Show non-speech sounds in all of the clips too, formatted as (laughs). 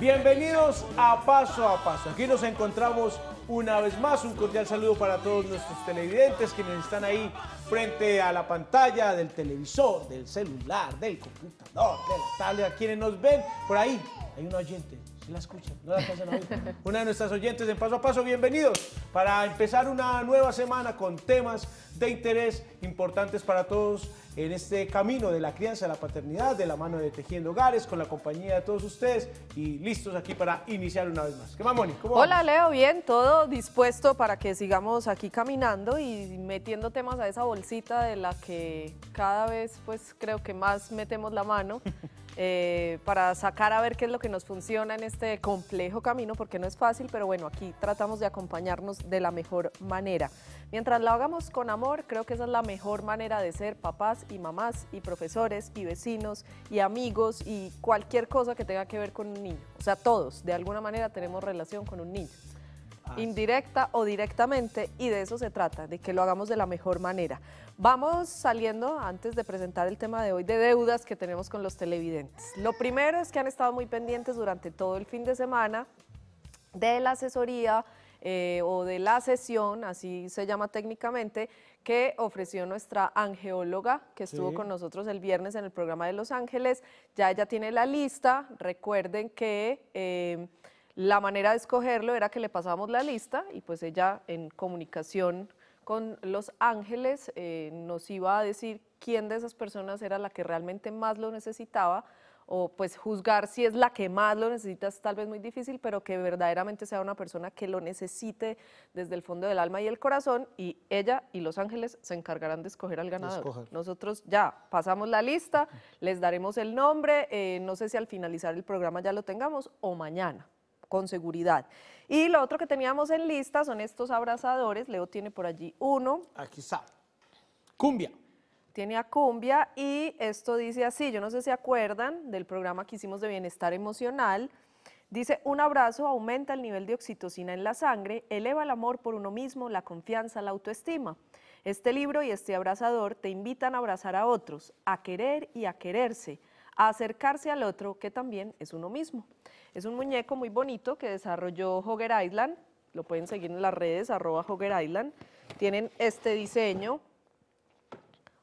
Bienvenidos a Paso a Paso. Aquí nos encontramos una vez más. Un cordial saludo para todos nuestros televidentes nos están ahí frente a la pantalla del televisor, del celular, del computador, de la tablet. quienes nos ven por ahí, hay un oyente la escuchan, no la (laughs) Una de nuestras oyentes de Paso a Paso, bienvenidos para empezar una nueva semana con temas de interés importantes para todos en este camino de la crianza, la paternidad, de la mano de Tejiendo Hogares, con la compañía de todos ustedes y listos aquí para iniciar una vez más. ¿Qué más, Moni? Hola, Leo, bien, todo dispuesto para que sigamos aquí caminando y metiendo temas a esa bolsita de la que cada vez, pues, creo que más metemos la mano. (laughs) Eh, para sacar a ver qué es lo que nos funciona en este complejo camino, porque no es fácil, pero bueno, aquí tratamos de acompañarnos de la mejor manera. Mientras lo hagamos con amor, creo que esa es la mejor manera de ser papás y mamás y profesores y vecinos y amigos y cualquier cosa que tenga que ver con un niño. O sea, todos de alguna manera tenemos relación con un niño. Ah, indirecta o directamente, y de eso se trata, de que lo hagamos de la mejor manera. Vamos saliendo, antes de presentar el tema de hoy, de deudas que tenemos con los televidentes. Lo primero es que han estado muy pendientes durante todo el fin de semana de la asesoría eh, o de la sesión, así se llama técnicamente, que ofreció nuestra angeóloga que estuvo con nosotros el viernes en el programa de Los Ángeles. Ya ella tiene la lista, recuerden que... Eh, la manera de escogerlo era que le pasábamos la lista y pues ella en comunicación con los ángeles eh, nos iba a decir quién de esas personas era la que realmente más lo necesitaba o pues juzgar si es la que más lo necesita es tal vez muy difícil, pero que verdaderamente sea una persona que lo necesite desde el fondo del alma y el corazón y ella y los ángeles se encargarán de escoger al ganador. Nosotros ya pasamos la lista, les daremos el nombre, eh, no sé si al finalizar el programa ya lo tengamos o mañana con seguridad. Y lo otro que teníamos en lista son estos abrazadores. Leo tiene por allí uno. Aquí está. Cumbia. Tiene a Cumbia y esto dice así, yo no sé si acuerdan del programa que hicimos de bienestar emocional. Dice, un abrazo aumenta el nivel de oxitocina en la sangre, eleva el amor por uno mismo, la confianza, la autoestima. Este libro y este abrazador te invitan a abrazar a otros, a querer y a quererse, a acercarse al otro, que también es uno mismo. Es un muñeco muy bonito que desarrolló Hogger Island, lo pueden seguir en las redes, arroba Hogger Island. Tienen este diseño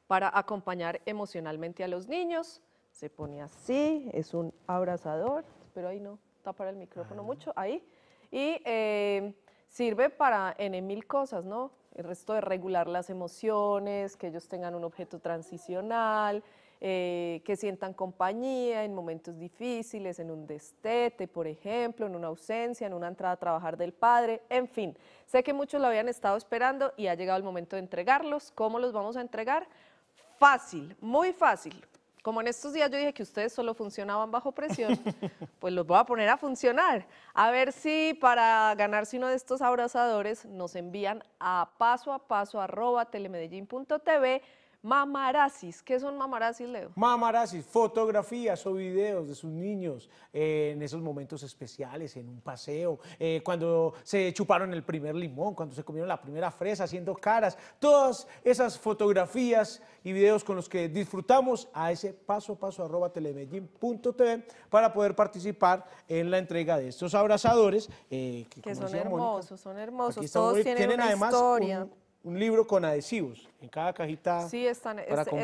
para acompañar emocionalmente a los niños. Se pone así, es un abrazador, pero ahí no tapar el micrófono ah. mucho, ahí. Y eh, sirve para en mil cosas, ¿no? El resto de regular las emociones, que ellos tengan un objeto transicional, eh, que sientan compañía en momentos difíciles, en un destete, por ejemplo, en una ausencia, en una entrada a trabajar del padre, en fin. Sé que muchos lo habían estado esperando y ha llegado el momento de entregarlos. ¿Cómo los vamos a entregar? Fácil, muy fácil. Como en estos días yo dije que ustedes solo funcionaban bajo presión, (laughs) pues los voy a poner a funcionar. A ver si para ganarse uno de estos abrazadores nos envían a paso a paso telemedellín.tv Mamarazis, ¿qué son mamarazis, Leo? Mamarazis, fotografías o videos de sus niños eh, en esos momentos especiales, en un paseo, eh, cuando se chuparon el primer limón, cuando se comieron la primera fresa, haciendo caras. Todas esas fotografías y videos con los que disfrutamos a ese paso paso arroba para poder participar en la entrega de estos abrazadores. Eh, que, son, hermosos, son hermosos, todos tienen, una historia un libro con adhesivos en cada cajita. Sí, es,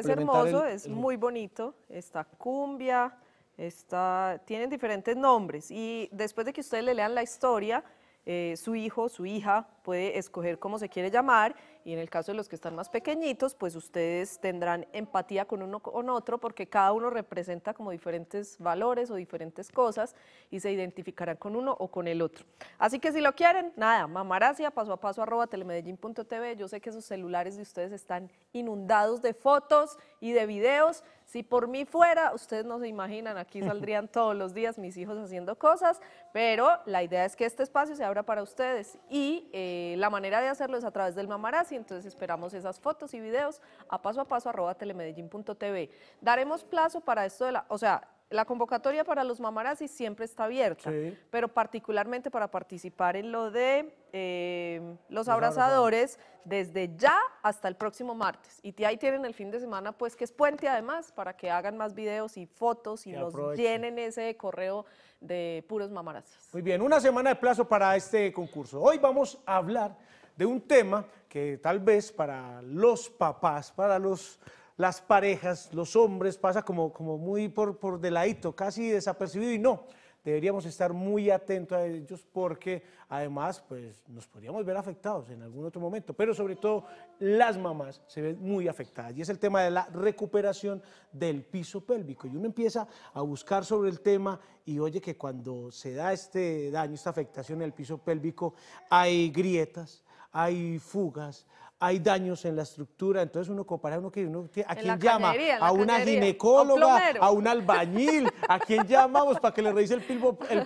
hermoso, es muy bonito. Está cumbia, está, tienen diferentes nombres. Y después de que ustedes le lean la historia, eh, su hijo, su hija puede escoger cómo se quiere llamar y en el caso de los que están más pequeñitos, pues ustedes tendrán empatía con uno con otro porque cada uno representa como diferentes valores o diferentes cosas y se identificarán con uno o con el otro. Así que si lo quieren, nada, mamaracia, paso a paso, arroba telemedellín.tv. Yo sé que sus celulares de ustedes están inundados de fotos y de videos. Si por mí fuera, ustedes no se imaginan, aquí (laughs) saldrían todos los días mis hijos haciendo cosas, pero la idea es que este espacio se abra para ustedes y eh, la manera de hacerlo es a través del Mamaracia, entonces esperamos esas fotos y videos a paso a paso arroba telemedellín.tv. Daremos plazo para esto de la, o sea, la convocatoria para los mamarazis siempre está abierta, pero particularmente para participar en lo de eh, los, abrazadores, desde ya hasta el próximo martes. Y ahí tienen el fin de semana, pues que es puente además, para que hagan más videos y fotos y, los llenen ese correo de puros mamarazis. Muy bien, una semana de plazo para este concurso. Hoy vamos a hablar de un tema que tal vez para los papás, para los, las parejas, los hombres, pasa como, como muy por, por deladito, casi desapercibido y no. Deberíamos estar muy atentos a ellos porque además pues, nos podríamos ver afectados en algún otro momento, pero sobre todo las mamás se ven muy afectadas y es el tema de la recuperación del piso pélvico y uno empieza a buscar sobre el tema y oye que cuando se da este daño, esta afectación en el piso pélvico hay grietas, hay fugas, hay daños en la estructura, entonces uno compara uno que a quién llama, a una ginecóloga, a un albañil, a quién llamamos para que le revise el,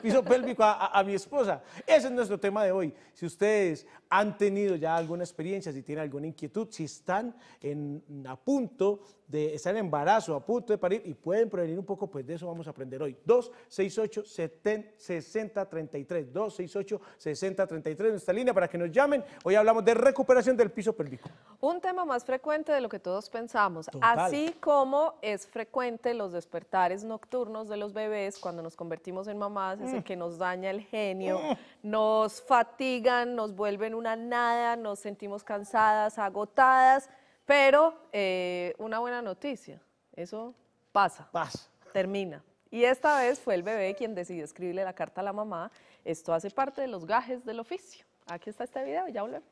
piso pélvico a, a mi esposa. Ese es nuestro tema de hoy. Si ustedes han tenido ya alguna experiencia, si tienen alguna inquietud, si están en, a punto de estar en embarazo, a punto de parir y pueden prevenir un poco, pues de eso vamos a aprender hoy. 268-6033, 268-6033, esta línea para que nos llamen. Hoy hablamos de recuperación del piso pélvico. Un tema más frecuente de lo que todos pensamos, así como es frecuente los despertares nocturnos de los bebés cuando nos convertimos en mamás, es el mm. que nos daña el genio, mm. nos fatigan, nos vuelven un una nada, nos sentimos cansadas, agotadas, pero eh, una buena noticia, eso pasa, pasa, termina. Y esta vez fue el bebé quien decidió escribirle la carta a la mamá. Esto hace parte de los gajes del oficio. Aquí está este video, ya volvemos.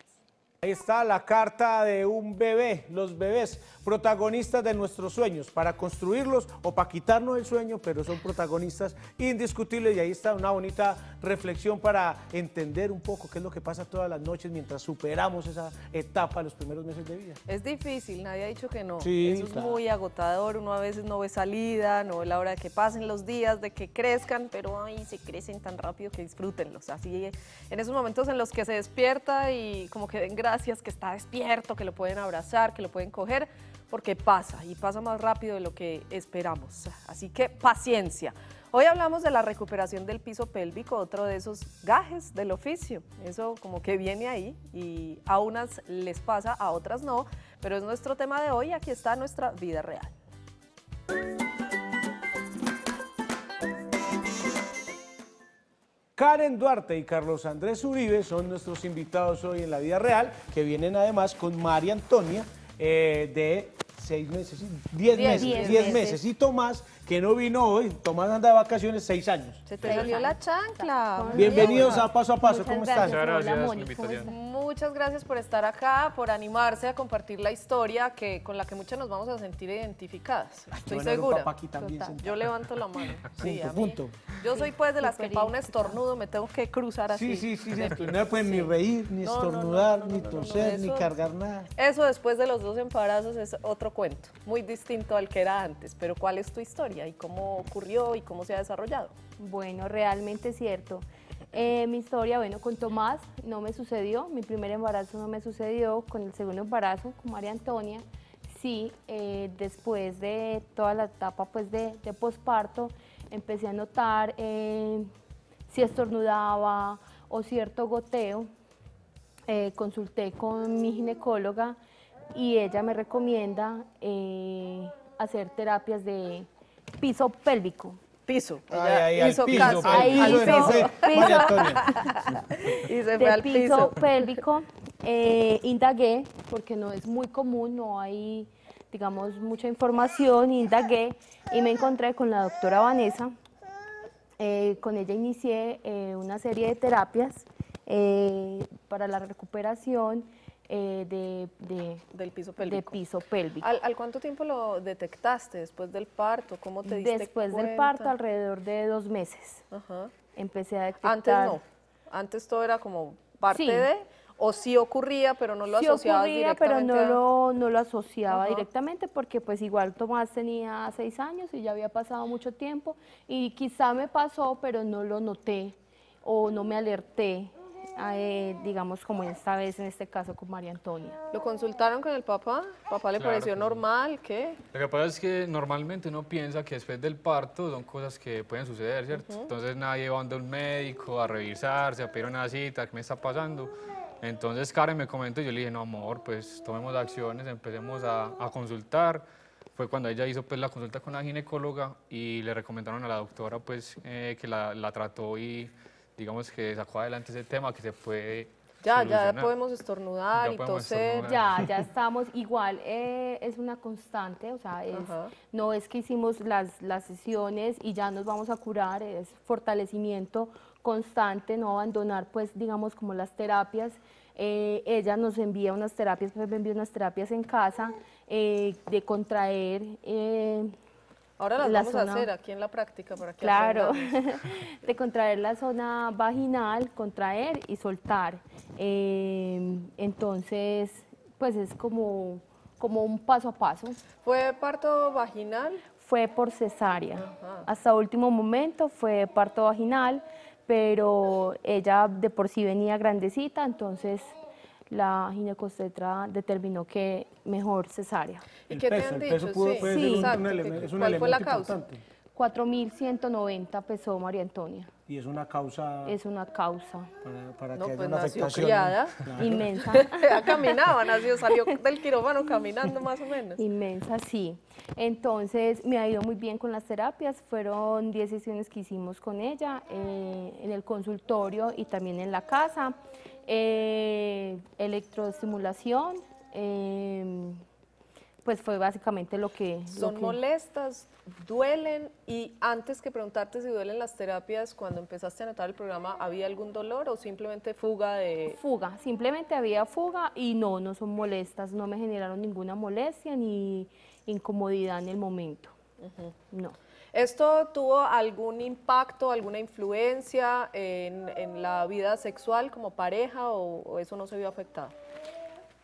Ahí está la carta de un bebé, los bebés, protagonistas de nuestros sueños, para construirlos o para quitarnos el sueño, pero son protagonistas indiscutibles y ahí está una bonita reflexión para entender un poco qué es lo que pasa todas las noches mientras superamos esa etapa, los primeros meses de vida. Es difícil, nadie ha dicho que no, es muy agotador, uno a veces no ve salida, no ve la hora de que pasen los días, de que crezcan, pero ay, se crecen tan rápido que disfrútenlos, así en esos momentos en los que se despierta y como que en gracias, que está despierto, que lo pueden abrazar, que lo pueden coger, porque pasa y pasa más rápido de lo que esperamos. Así que paciencia. Hoy hablamos de la recuperación del piso pélvico, otro de esos gajes del oficio. Eso como que viene ahí y a unas les pasa, a otras no, pero es nuestro tema de hoy. Aquí está nuestra vida real. Karen Duarte y Carlos Andrés Uribe son nuestros invitados hoy en la vida real, que vienen además con María Antonia eh, de seis meses, diez, meses, diez, meses y Tomás que no vino hoy. Tomás anda de vacaciones seis años. Se te salió la chancla. Bienvenidos a Paso a Paso. ¿Cómo estás? Muchas gracias por estar acá, por animarse a compartir la historia que, con la que muchas nos vamos a sentir identificadas. Estoy segura. Yo levanto la mano. punto, Yo soy pues de las que para un estornudo me tengo que cruzar así. Sí, sí, sí. sí. (laughs) No pueden ni reír, ni estornudar, ni toser, ni cargar nada. Eso después de los dos embarazos es otro cuento, muy distinto al que era antes. Pero ¿cuál es tu historia? y cómo ocurrió y cómo se ha desarrollado. Bueno, realmente es cierto. Eh, mi historia, bueno, con Tomás no me sucedió, mi primer embarazo no me sucedió, con el segundo embarazo, con María Antonia, sí, eh, después de toda la etapa pues de, posparto, empecé a notar eh, si estornudaba o cierto goteo. consulté con mi ginecóloga y ella me recomienda hacer terapias de piso pélvico. Piso. piso, caso. piso, piso. piso pélvico. Eh, indagué, porque no es muy común, no hay, digamos, mucha información, indagué y me encontré con la doctora Vanessa. Eh, con ella inicié eh, una serie de terapias eh, para la recuperación eh, de, del piso pélvico. De ¿Al, cuánto tiempo lo detectaste después del parto? ¿Cómo te Después del parto, alrededor de dos meses. Empecé a detectar. Antes no. Antes todo era como parte de o sí ocurría, pero no lo sí asociaba ocurría, pero no lo, no lo asociaba directamente porque pues igual Tomás tenía seis años y ya había pasado mucho tiempo y quizá me pasó, pero no lo noté o no me alerté eh, digamos como esta vez, en este caso con María Antonia. ¿Lo consultaron con el papá? ¿Papá le pareció normal? ¿Qué? Lo que pasa es que normalmente uno piensa que después del parto son cosas que pueden suceder, ¿cierto? Entonces nadie va a un médico a revisarse, a pedir una cita, ¿qué me está pasando? Entonces Karen me comentó y yo le dije, no amor, pues tomemos acciones, empecemos a, a consultar fue cuando ella hizo pues, la consulta con la ginecóloga y le recomendaron a la doctora pues, eh, que la, la trató y digamos que sacó adelante ese tema que se puede ya, ya podemos estornudar y toser. Ya, (laughs) ya estamos. Igual eh, es una constante, o sea, no es que hicimos las, las sesiones y ya nos vamos a curar, es fortalecimiento constante, no abandonar, pues, digamos, como las terapias. Eh, ella nos envía unas terapias, pues me envía unas terapias en casa eh, de contraer Ahora las vamos a hacer aquí en la práctica para que Claro, (laughs) de contraer la zona vaginal, contraer y soltar. Em, entonces, pues es como, como un paso a paso. ¿Fue parto vaginal? Fue por cesárea. Hasta último momento fue parto vaginal, pero ella de por sí venía grandecita, entonces la ginecostetra determinó que mejor cesárea. ¿Y qué te han dicho? ¿Cuál fue la causa? 4.190 pesó María Antonia. ¿Y es una causa? Es una causa. Para, que haya pues una afectación Inmensa. (laughs) Caminaba, nació, salió del quirófano caminando más o menos. Inmensa, sí. Entonces me ha ido muy bien con las terapias. Fueron 10 sesiones que hicimos con ella eh, en el consultorio y también en la casa. Eh, electroestimulación, em, pues fue básicamente lo que... Son molestas, duelen y antes que preguntarte si duelen las terapias, cuando empezaste a notar el programa, ¿había algún dolor o simplemente fuga de...? Fuga, simplemente había fuga y no, no son molestas, no me generaron ninguna molestia ni incomodidad en el momento, no. ¿Esto tuvo algún impacto, alguna influencia en, la vida sexual como pareja o, eso no se vio afectado?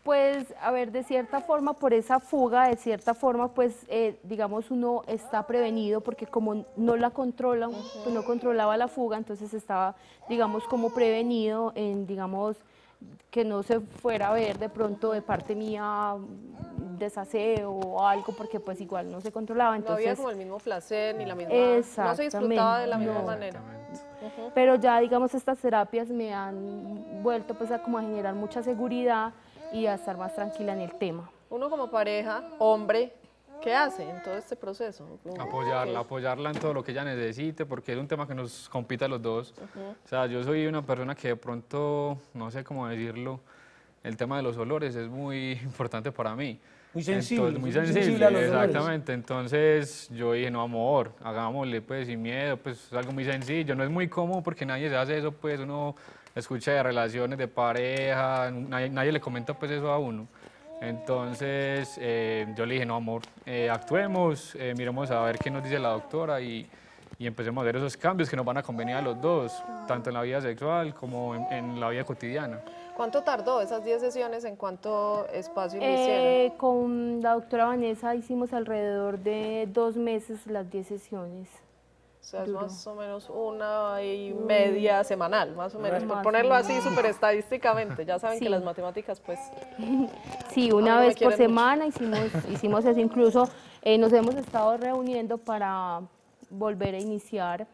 pues, a ver, de cierta forma, por esa fuga, de cierta forma, pues, eh, digamos, uno está prevenido porque como no la controla, pues, no controlaba la fuga, entonces estaba, digamos, como prevenido en, digamos, que no se fuera a ver de pronto de parte mía desaseo o algo, porque pues igual no se controlaba. Entonces, no había como el mismo placer ni la misma... No se disfrutaba de la misma manera. Pero ya digamos estas terapias me han vuelto pues a como a generar mucha seguridad y a estar más tranquila en el tema. Uno como pareja, hombre, ¿Qué hace en todo este proceso? Apoyarla, apoyarla en todo lo que ella necesite, porque es un tema que nos compita a los dos. O sea, yo soy una persona que de pronto, no sé cómo decirlo, el tema de los olores es muy (laughs) importante para mí. Muy sensible. muy sensible, a los exactamente. Entonces yo dije, no, amor, hagámosle pues sin miedo, pues es algo muy sencillo. No es muy cómodo porque nadie se hace eso, pues uno escucha de relaciones de pareja, nadie le comenta pues eso a uno. Entonces eh, yo le dije, no amor, eh, actuemos, eh, miremos a ver qué nos dice la doctora y, y, empecemos a ver esos cambios que nos van a convenir a los dos, tanto en la vida sexual como en, en la vida cotidiana. ¿Cuánto tardó esas 10 sesiones? ¿En cuánto espacio hicieron? Con la doctora Vanessa hicimos alrededor de dos meses las 10 sesiones. O sea, es más o menos una y media semanal, más o menos, por ponerlo así súper estadísticamente. Ya saben que las matemáticas, pues... (laughs) Sí, una vez por semana hicimos, (laughs) hicimos eso. Incluso eh, nos hemos estado reuniendo para volver a iniciar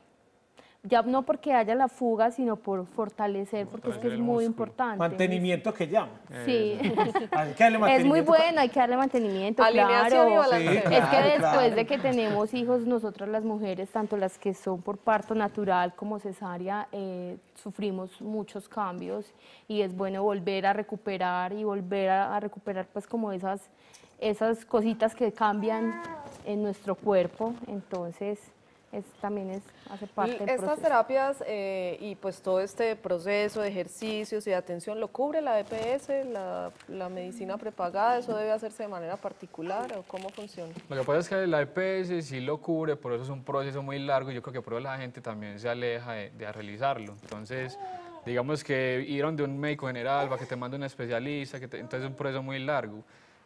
ya no porque haya la fuga, sino por fortalecer, porque es que es muy importante. Mantenimiento que llama. Sí. (laughs) hay que darle mantenimiento es muy bueno, hay que darle mantenimiento, claro. Es que después de que tenemos hijos, nosotras las mujeres, tanto las que son por parto natural como cesárea, eh, sufrimos muchos cambios y es bueno volver a recuperar y volver a, a recuperar pues como esas, esas cositas que cambian en nuestro cuerpo. Entonces también es, hace parte y Estas terapias eh, y pues todo este proceso de ejercicios y de atención, ¿lo cubre la EPS, la, medicina prepagada? ¿Eso debe hacerse de manera particular o cómo funciona? Lo que pasa es que la EPS sí lo cubre, por eso es un proceso muy largo y yo creo que por eso la gente también se aleja de, realizarlo. Entonces, digamos que ir de un médico general para que te mande un especialista, que entonces es un proceso muy largo.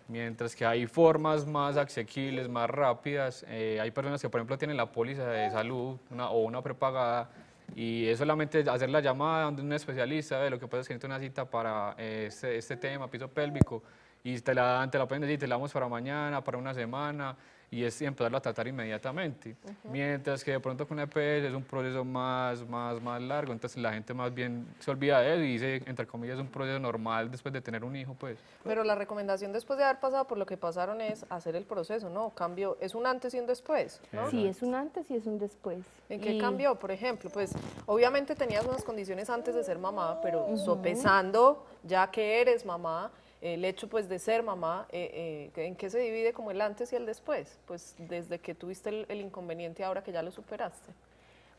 Mientras que hay formas más asequibles, más rápidas. Eh, hay personas que, por ejemplo, tienen la póliza de salud o una prepagada y es solamente hacer la llamada a un especialista, de lo que pasa es que una cita para eh, este, este, tema, piso pélvico, y te la dan, te la pueden decir, te la damos para mañana, para una semana, y es empezarlo a tratar inmediatamente. Mientras que de pronto con una e EPS es un proceso más, más, más largo, entonces la gente más bien se olvida de él y dice, entre comillas, es un proceso normal después de tener un hijo, pues. Pero la recomendación después de haber pasado por lo que pasaron es hacer el proceso, ¿no? Cambio, es un antes y un después, ¿no? Sí, es un antes y es un después. ¿En qué cambió, por ejemplo? Pues, obviamente tenías unas condiciones antes de ser mamá, pero sopesando ya que eres mamá, el hecho pues de ser mamá, eh, eh, ¿en qué se divide como el antes y el después? Pues desde que tuviste el, inconveniente ahora que ya lo superaste.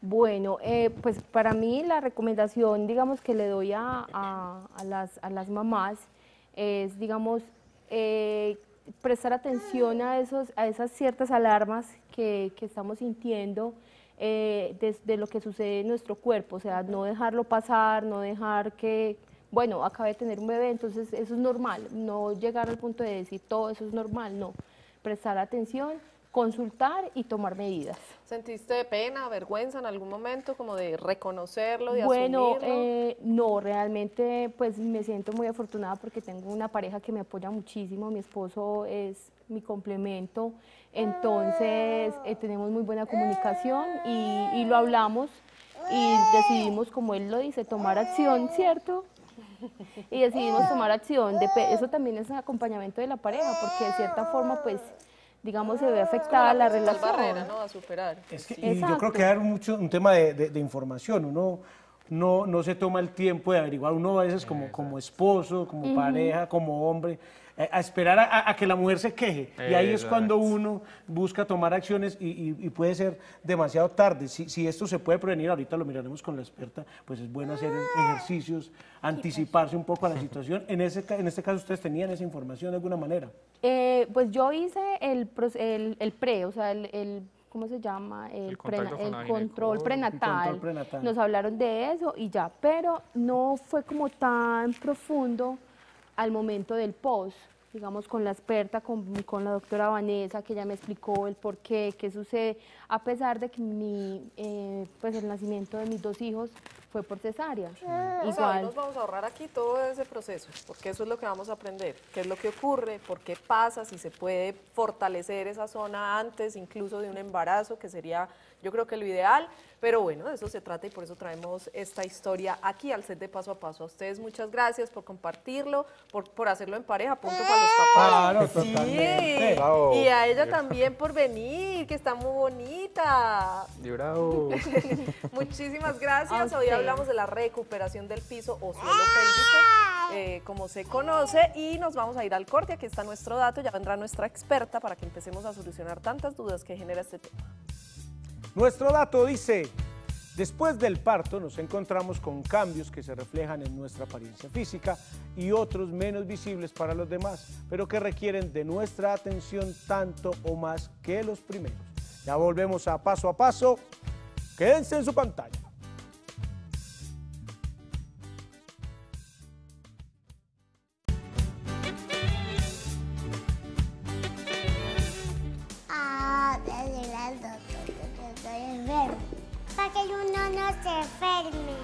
Bueno, eh, pues para mí la recomendación, digamos, que le doy a, las, mamás es, digamos, prestar atención a, esos, a esas ciertas alarmas que, estamos sintiendo desde lo que sucede en nuestro cuerpo, o sea, no dejarlo pasar, no dejar que, bueno, acabé de tener un bebé, entonces eso es normal, no llegar al punto de decir todo eso es normal, no, prestar atención, consultar y tomar medidas. ¿Sentiste pena, vergüenza en algún momento, como de reconocerlo, de bueno, asumirlo? Eh, no, realmente pues me siento muy afortunada porque tengo una pareja que me apoya muchísimo, mi esposo es mi complemento, entonces eh, tenemos muy buena comunicación y, y lo hablamos y decidimos, como él lo dice, tomar acción, ¿cierto? y decidimos tomar acción. eso también es un acompañamiento de la pareja, porque de cierta forma, pues, digamos, se ve afectada la, relación. ¿no? A superar. yo creo que hay mucho, un tema de, información. Uno no, se toma el tiempo de averiguar. Uno a veces como, como esposo, como pareja, como hombre, a esperar a, que la mujer se queje. Y ahí es cuando uno busca tomar acciones y, puede ser demasiado tarde. Si, esto se puede prevenir, ahorita lo miraremos con la experta, pues es bueno hacer ejercicios, anticiparse un poco a la situación. En, ese, en este caso, ¿ustedes tenían esa información de alguna manera? Eh, pues yo hice el, pre, o sea, el, ¿cómo se llama? El, control, prenatal. el control prenatal. Nos hablaron de eso y ya, pero no fue como tan profundo al momento del post, digamos con la experta, con, con, la doctora Vanessa, que ya me explicó el por qué, qué sucede, a pesar de que mi, eh, pues el nacimiento de mis dos hijos fue por cesárea. Ah, nos vamos a ahorrar aquí todo ese proceso, porque eso es lo que vamos a aprender, qué es lo que ocurre, por qué pasa, si se puede fortalecer esa zona antes incluso de un embarazo, que sería yo creo que lo ideal, pero bueno, de eso se trata y por eso traemos esta historia aquí al set de Paso a Paso. A ustedes muchas gracias por compartirlo, por, hacerlo en pareja, punto para los papás. Claro, sí. Y a ella también por venir, que está muy bonita. Y (laughs) Muchísimas gracias. Hoy hablamos de la recuperación del piso o suelo pélvico, eh, como se conoce, y nos vamos a ir al corte. Aquí está nuestro dato, ya vendrá nuestra experta para que empecemos a solucionar tantas dudas que genera este tema. Nuestro dato dice, después del parto nos encontramos con cambios que se reflejan en nuestra apariencia física y otros menos visibles para los demás, pero que requieren de nuestra atención tanto o más que los primeros. Ya volvemos a paso a paso. Quédense en su pantalla. para que uno no se enferme.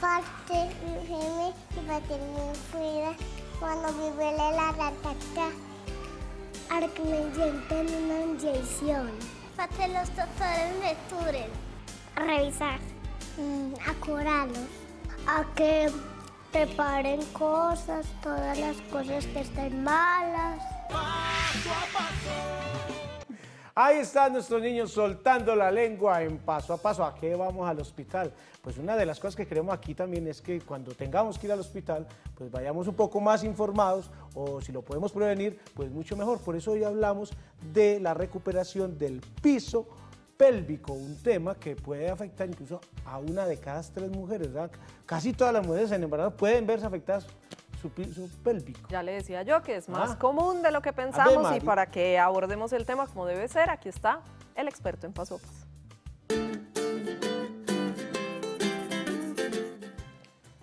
Porque enferme y para tener cuida cuando duele la ratata. Para que me inyecten una inyección. Para que los doctores me curen. A revisar. Mm, a curarlos. A que preparen cosas, todas las cosas que estén malas. Ahí están nuestros niños soltando la lengua en paso a paso. ¿A qué vamos al hospital? Pues una de las cosas que queremos aquí también es que cuando tengamos que ir al hospital, pues vayamos un poco más informados o si lo podemos prevenir, pues mucho mejor. Por eso hoy hablamos de la recuperación del piso pélvico, un tema que puede afectar incluso a una de cada tres mujeres, ¿verdad? Casi todas las mujeres en embarazo pueden verse afectadas su piso pélvico. Ya le decía yo que es ah. más común de lo que pensamos y para que abordemos el tema como debe ser, aquí está el experto en pasopas.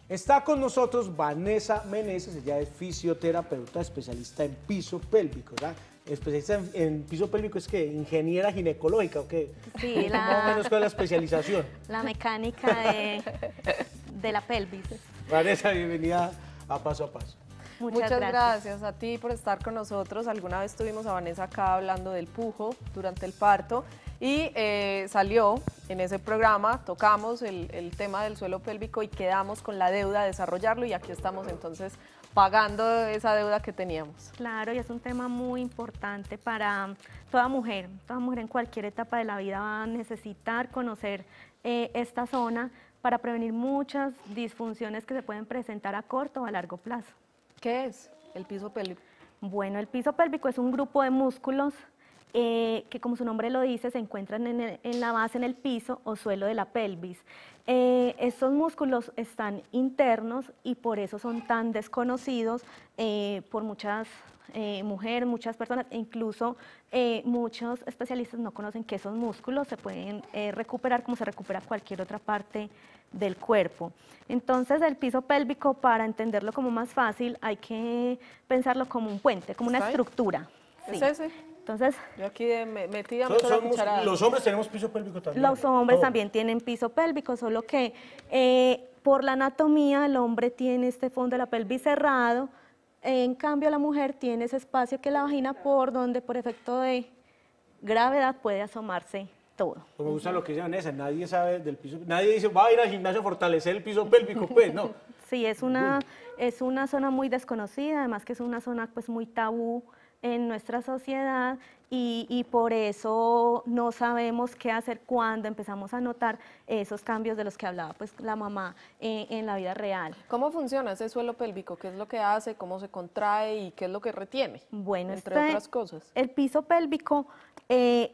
Está con nosotros Vanessa Meneses, ella es fisioterapeuta especialista en piso pélvico, ¿verdad? especialista en, piso pélvico es que ingeniera ginecológica o qué? Sí, (laughs) la, más o menos con la especialización. (laughs) La mecánica de, de la pelvis. Vanessa, bienvenida a paso a paso. Muchas, gracias. a ti por estar con nosotros. Alguna vez tuvimos a Vanessa acá hablando del pujo durante el parto y eh, salió en ese programa, tocamos el, tema del suelo pélvico y quedamos con la deuda de desarrollarlo y aquí estamos entonces pagando esa deuda que teníamos. Claro, y es un tema muy importante para toda mujer. Toda mujer en cualquier etapa de la vida va a necesitar conocer eh, esta zona para prevenir muchas disfunciones que se pueden presentar a corto o a largo plazo. ¿Qué es el piso pélvico? Bueno, el piso pélvico es un grupo de músculos eh, que como su nombre lo dice, se encuentran en, la base, en el piso o suelo de la pelvis. Eh, estos músculos están internos y por eso son tan desconocidos eh, por muchas mujeres, muchas personas, e incluso muchos especialistas no conocen que esos músculos se pueden recuperar como se recupera cualquier otra parte del cuerpo. Entonces el piso pélvico, para entenderlo como más fácil, hay que pensarlo como un puente, como una estructura. Entonces, yo aquí me metí a Los hombres tenemos piso pélvico también. Los hombres también tienen piso pélvico, solo que eh, por la anatomía el hombre tiene este fondo de la pelvis cerrado, en cambio, la mujer tiene ese espacio que la vagina por donde por efecto de gravedad puede asomarse todo. Pues me gusta lo que llaman esa, nadie sabe del piso, nadie dice, va a ir al gimnasio a fortalecer el piso pélvico, pues, no. (laughs) sí, es una, es una zona muy desconocida, además que es una zona pues muy tabú en nuestra sociedad y, por eso no sabemos qué hacer cuando empezamos a notar esos cambios de los que hablaba pues la mamá eh, en, la vida real. ¿Cómo funciona ese suelo pélvico? ¿Qué es lo que hace? ¿Cómo se contrae? ¿Y qué es lo que retiene? Bueno, entre este otras cosas. El piso pélvico eh,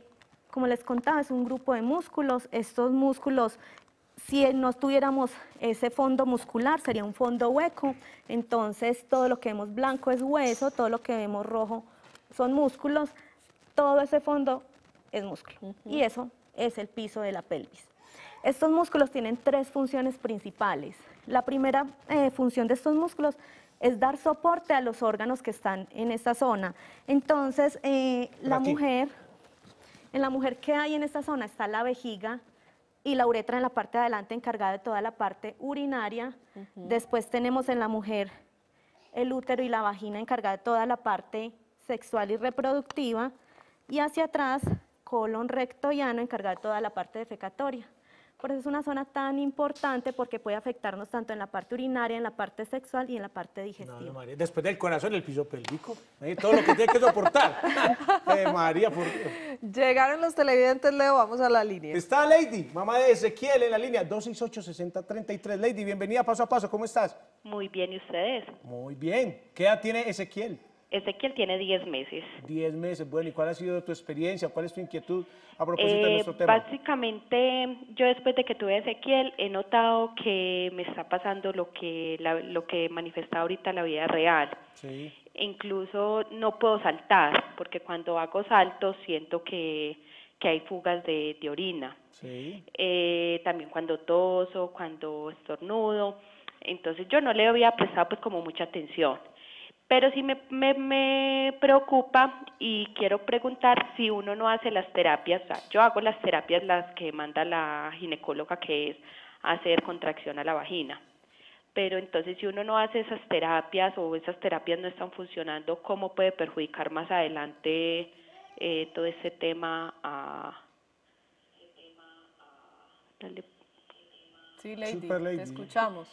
como les contaba, es un grupo de músculos. Estos músculos, si no tuviéramos ese fondo muscular, sería un fondo hueco. Entonces, todo lo que vemos blanco es hueso, todo lo que vemos rojo son músculos. Todo ese fondo es músculo. Y eso es el piso de la pelvis. Estos músculos tienen tres funciones principales. La primera eh, función de estos músculos es dar soporte a los órganos que están en esta zona. Entonces, eh, la mujer en la mujer, ¿qué hay en esta zona? Está la vejiga y la uretra en la parte de adelante encargada de toda la parte urinaria. Después tenemos en la mujer el útero y la vagina encargada de toda la parte sexual y reproductiva. Y hacia atrás, colon recto y ano encargada de toda la parte defecatoria. Por eso es una zona tan importante porque puede afectarnos tanto en la parte urinaria, en la parte sexual y en la parte digestiva. Después del corazón, el piso pélvico, eh, todo lo que tiene que soportar. (laughs) Eh, María, por Llegaron los televidentes, Leo, vamos a la línea. Está Lady, mamá de Ezequiel, en la línea 268-6033. Lady, bienvenida paso a paso, ¿cómo estás? Muy bien, ¿y ustedes? Muy bien. ¿Qué edad tiene Ezequiel? Ezequiel tiene 10 meses. 10 meses, bueno, ¿y cuál ha sido tu experiencia? ¿Cuál es tu inquietud a propósito de eh, nuestro tema? Básicamente, yo después de que tuve Ezequiel, he notado que me está pasando lo que, la, lo que manifesta ahorita la vida real. Sí. Incluso no puedo saltar, porque cuando hago saltos siento que, hay fugas de, orina. Sí. Eh, también cuando toso, cuando estornudo. Entonces yo no le había prestado pues como mucha atención pero sí me, me, preocupa y quiero preguntar si uno no hace las terapias. yo hago las terapias las que manda la ginecóloga, que es hacer contracción a la vagina. Pero entonces si uno no hace esas terapias o esas terapias no están funcionando, ¿cómo puede perjudicar más adelante eh, todo ese tema a... Sí, Lady, te escuchamos.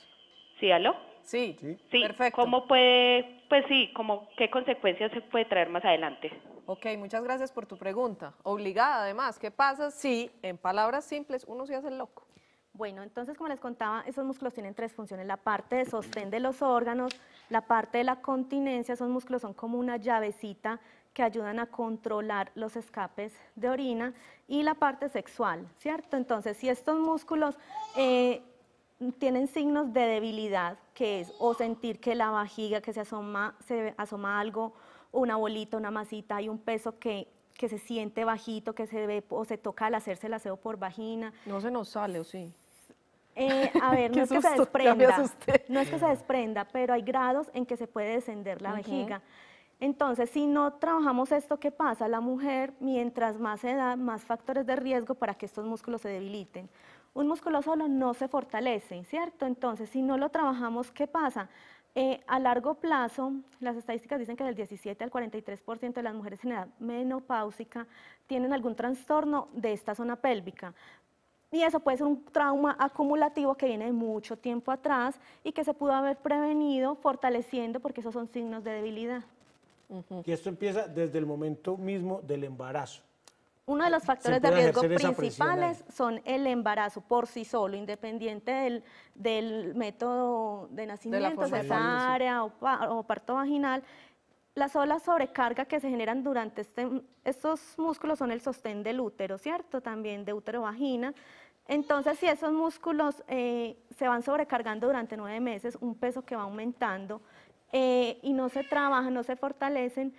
¿Sí, aló? Sí, sí, perfecto. ¿Cómo puede, pues sí, como qué consecuencias se puede traer más adelante? Ok, muchas gracias por tu pregunta. Obligada además, ¿qué pasa si en palabras simples uno se hace loco? Bueno, entonces como les contaba, esos músculos tienen tres funciones, la parte de sostén de los órganos, la parte de la continencia, esos músculos son como una llavecita que ayudan a controlar los escapes de orina y la parte sexual, ¿cierto? Entonces, si estos músculos eh, tienen signos de debilidad, que es o sentir que la vajiga que se asoma, se asoma algo, una bolita, una masita, hay un peso que, que se siente bajito, que se ve o se toca al hacerse el aseo por vagina. No se nos sale, ¿o sí? Eh, a ver, (laughs) no es que se desprenda, no es que se desprenda, pero hay grados en que se puede descender la vejiga. Entonces, si no trabajamos esto, ¿qué pasa? La mujer, mientras más edad, más factores de riesgo para que estos músculos se debiliten un músculo solo no se fortalece, ¿cierto? Entonces, si no lo trabajamos, ¿qué pasa? Eh, a largo plazo, las estadísticas dicen que del 17 al 43% de las mujeres en edad menopáusica tienen algún trastorno de esta zona pélvica. Y eso puede ser un trauma acumulativo que viene de mucho tiempo atrás y que se pudo haber prevenido fortaleciendo porque esos son signos de debilidad. Y esto empieza desde el momento mismo del embarazo. Uno de los factores de riesgo principales son el embarazo por sí solo, independiente del, del método de nacimiento, de cesárea o, parto vaginal. Las sola sobrecarga que se generan durante este, estos músculos son el sostén del útero, ¿cierto? También de útero-vagina. Entonces, si esos músculos eh, se van sobrecargando durante nueve meses, un peso que va aumentando eh, y no se trabaja, no se fortalecen,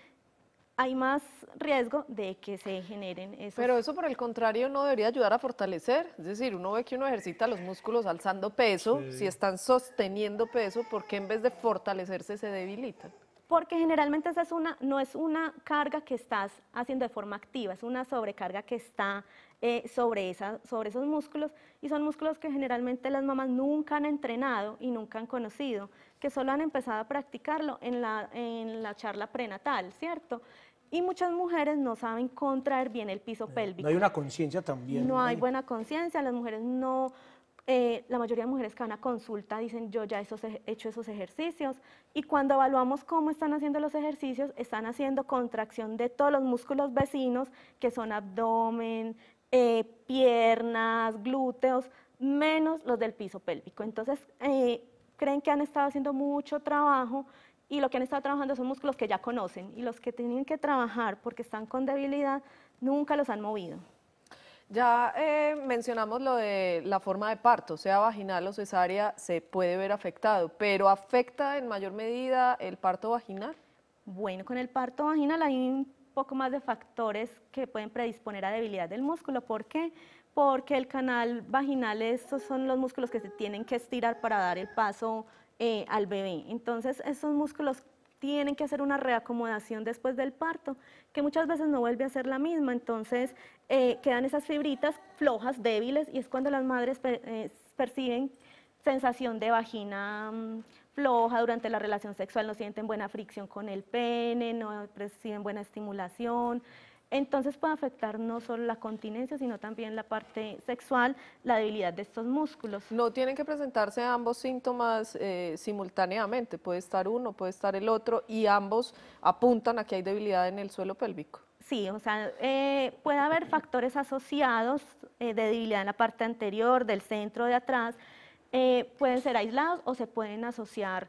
hay más riesgo de que se generen esos... Pero eso por el contrario no debería ayudar a fortalecer, es decir, uno ve que uno ejercita los músculos alzando peso, si están sosteniendo peso, ¿por qué en vez de fortalecerse se debilitan? Porque generalmente esa es una, no es una carga que estás haciendo de forma activa, es una sobrecarga que está eh, sobre, esa, sobre esos músculos y son músculos que generalmente las mamás nunca han entrenado y nunca han conocido, que solo han empezado a practicarlo en la, en la charla prenatal, ¿cierto? y muchas mujeres no saben contraer bien el piso eh, pélvico. No hay una conciencia también. No hay buena conciencia, las mujeres no, eh, la mayoría de mujeres que van a consulta dicen yo ya he hecho esos ejercicios y cuando evaluamos cómo están haciendo los ejercicios, están haciendo contracción de todos los músculos vecinos que son abdomen, eh, piernas, glúteos, menos los del piso pélvico. Entonces, creen que han estado haciendo mucho trabajo y lo que han estado trabajando son músculos que ya conocen y los que tienen que trabajar porque están con debilidad nunca los han movido. Ya eh, mencionamos lo de la forma de parto, sea vaginal o cesárea, se puede ver afectado, pero ¿afecta en mayor medida el parto vaginal? Bueno, con el parto vaginal hay un poco más de factores que pueden predisponer a debilidad del músculo. ¿Por qué? Porque el canal vaginal, estos son los músculos que se tienen que estirar para dar el paso eh, al bebé. Entonces, esos músculos tienen que hacer una reacomodación después del parto, que muchas veces no vuelve a ser la misma. Entonces, eh, quedan esas fibritas flojas, débiles, y es cuando las madres eh, perciben sensación de vagina mm, floja durante la relación sexual, no sienten buena fricción con el pene, no perciben buena estimulación, entonces puede afectar no solo la continencia, sino también la parte sexual, la debilidad de estos músculos. No tienen que presentarse ambos síntomas eh, simultáneamente, puede estar uno, puede estar el otro y ambos apuntan a que hay debilidad en el suelo pélvico. Sí, o sea, eh, puede haber factores asociados eh, de debilidad en la parte anterior, del centro, de atrás, pueden ser aislados o se pueden asociar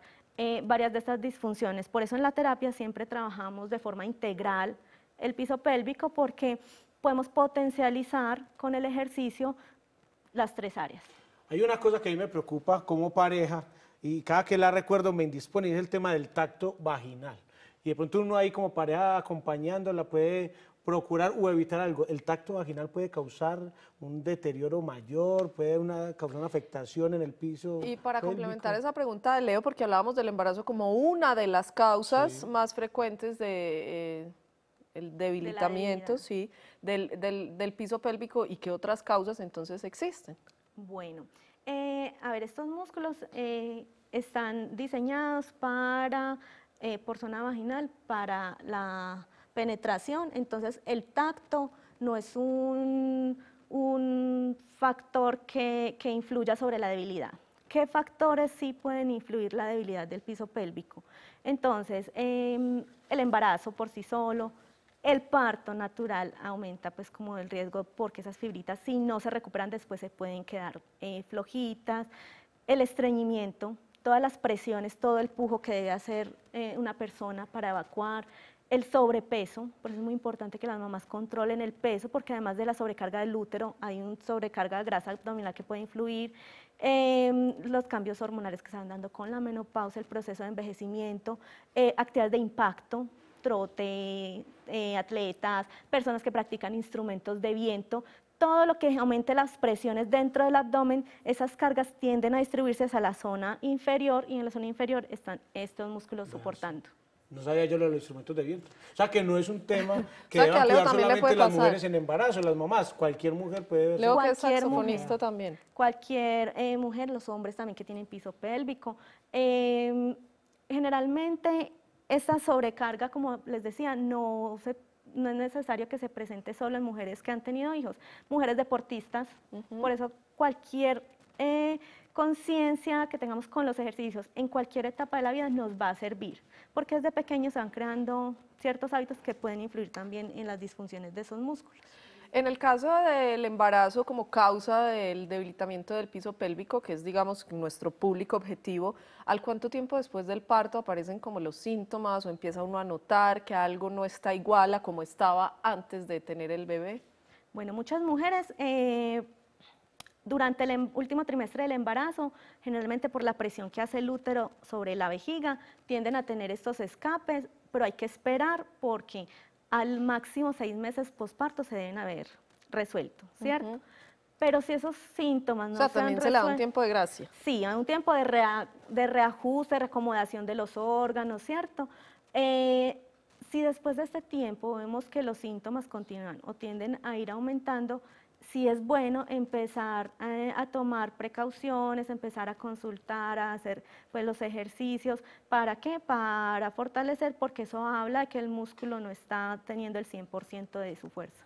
varias de estas disfunciones. Por eso en la terapia siempre trabajamos de forma integral el piso pélvico porque podemos potencializar con el ejercicio las tres áreas. Hay una cosa que a mí me preocupa como pareja y cada que la recuerdo me indispone y es el tema del tacto vaginal. Y de pronto uno ahí como pareja acompañándola puede procurar o evitar algo. El tacto vaginal puede causar un deterioro mayor, puede una, causar una afectación en el piso. Y para complementar esa pregunta de Leo, porque hablábamos del embarazo como una de las causas más frecuentes de... Eh, el debilitamiento, sí, del, del, piso pélvico y qué otras causas entonces existen. Bueno, eh, a ver, estos músculos eh, están diseñados para, eh, por zona vaginal, para la penetración, entonces el tacto no es un, factor que, influya sobre la debilidad qué factores sí pueden influir la debilidad del piso pélvico. Entonces, em, el embarazo por sí solo, el parto natural aumenta pues como el riesgo porque esas fibritas si no se recuperan después se pueden quedar eh, flojitas, el estreñimiento, todas las presiones, todo el pujo que debe hacer eh, una persona para evacuar, el sobrepeso, por eso es muy importante que las mamás controlen el peso, porque además de la sobrecarga del útero, hay una sobrecarga de grasa abdominal que puede influir, em, los cambios hormonales que se van dando con la menopausa, el proceso de envejecimiento, eh, actividades de impacto, trote, eh, atletas, personas que practican instrumentos de viento, todo lo que aumente las presiones dentro del abdomen, esas cargas tienden a distribuirse hacia la zona inferior y en la zona inferior están estos músculos soportando. No sabía yo lo de los instrumentos de viento. O sea, que no es un tema (laughs) que deban que solamente las mujeres en embarazo, las mamás. Cualquier mujer puede... Leo cualquier mujer, también. Cualquier eh, mujer, los hombres también que tienen piso pélvico. Em, generalmente esta sobrecarga, como les decía, no, es necesario que se presente solo en mujeres que han tenido hijos, mujeres deportistas, por eso cualquier eh, conciencia que tengamos con los ejercicios en cualquier etapa de la vida nos va a servir, porque desde pequeños se van creando ciertos hábitos que pueden influir también en las disfunciones de esos músculos. En el caso del embarazo como causa del debilitamiento del piso pélvico, que es digamos nuestro público objetivo, ¿al cuánto tiempo después del parto aparecen como los síntomas o empieza uno a notar que algo no está igual a como estaba antes de tener el bebé? Bueno, muchas mujeres eh, durante el em, último trimestre del embarazo, generalmente por la presión que hace el útero sobre la vejiga, tienden a tener estos escapes, pero hay que esperar porque al máximo seis meses posparto se deben haber resuelto, ¿cierto? Pero si esos síntomas no o sea, se también se le da un tiempo de gracia. Sí, un tiempo de, reajuste, de reajuste, reacomodación de los órganos, ¿cierto? Eh, si después de este tiempo vemos que los síntomas continúan o tienden a ir aumentando, si es bueno empezar eh, a, tomar precauciones, empezar a consultar, a hacer pues, los ejercicios. ¿Para qué? Para fortalecer, porque eso habla de que el músculo no está teniendo el 100% de su fuerza.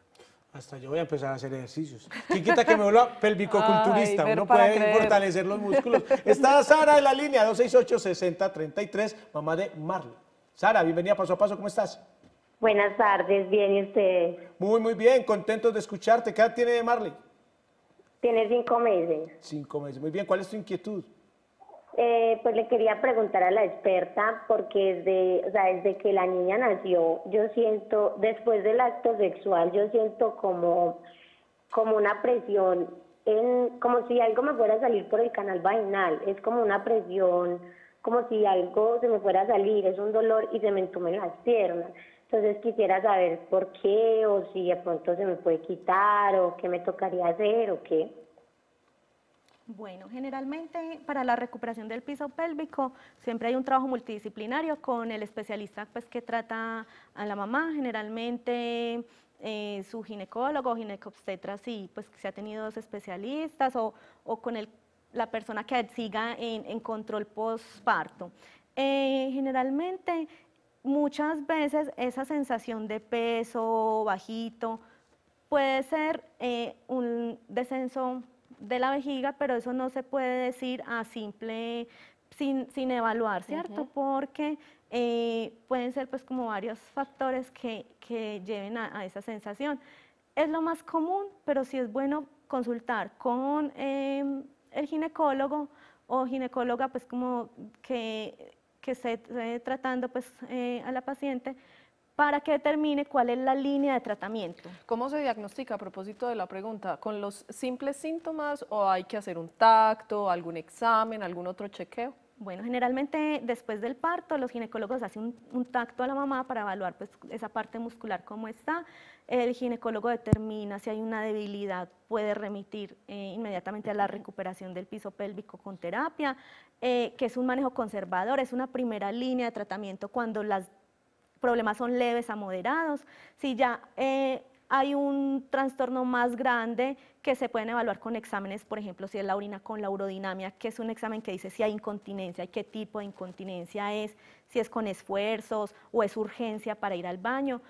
Hasta yo voy a empezar a hacer ejercicios. Chiquita que me vuelva (laughs) pelvicoculturista? culturista, Uno puede fortalecer los músculos. Está Sara en la línea 268-6033, mamá de Marla. Sara, bienvenida paso a paso, ¿cómo estás? Buenas tardes, bien, ¿y Muy, muy bien, contento de escucharte. ¿Qué edad tiene Marley? Tiene cinco meses. Cinco meses, muy bien. ¿Cuál es tu inquietud? Eh, pues le quería preguntar a la experta, porque desde, o sea, desde que la niña nació, yo siento, después del acto sexual, yo siento como, como una presión, en, como si algo me fuera a salir por el canal vaginal, es como una presión, como si algo se me fuera a salir, es un dolor y se me entumen las piernas. Entonces quisiera saber por qué o si de pronto se me puede quitar o qué me tocaría hacer o qué. Bueno, generalmente para la recuperación del piso pélvico siempre hay un trabajo multidisciplinario con el especialista pues, que trata a la mamá, generalmente eh, su ginecólogo o ginecobstetra, sí, pues se ha tenido dos especialistas o, con el, la persona que siga en, control postparto. Eh, generalmente muchas veces esa sensación de peso bajito puede ser eh, un descenso de la vejiga, pero eso no se puede decir a simple, sin, evaluar, ¿cierto? Porque eh, pueden ser pues como varios factores que, que lleven a, esa sensación. Es lo más común, pero sí es bueno consultar con eh, el ginecólogo o ginecóloga, pues como que que esté eh, tratando pues, eh, a la paciente para que determine cuál es la línea de tratamiento. ¿Cómo se diagnostica a propósito de la pregunta? ¿Con los simples síntomas o hay que hacer un tacto, algún examen, algún otro chequeo? Bueno, generalmente después del parto los ginecólogos hacen un, tacto a la mamá para evaluar pues, esa parte muscular cómo está. El ginecólogo determina si hay una debilidad, puede remitir eh, inmediatamente a la recuperación del piso pélvico con terapia, eh, que es un manejo conservador, es una primera línea de tratamiento cuando los problemas son leves a moderados. Si ya eh, hay un trastorno más grande que se pueden evaluar con exámenes, por ejemplo, si es la orina con la urodinamia, que es un examen que dice si hay incontinencia y qué tipo de incontinencia es, si es con esfuerzos o es urgencia para ir al baño,